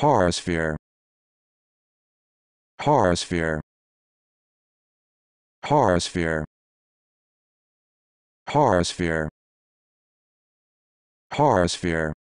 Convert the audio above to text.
Horosphere Horosphere Horosphere Horosphere Horosphere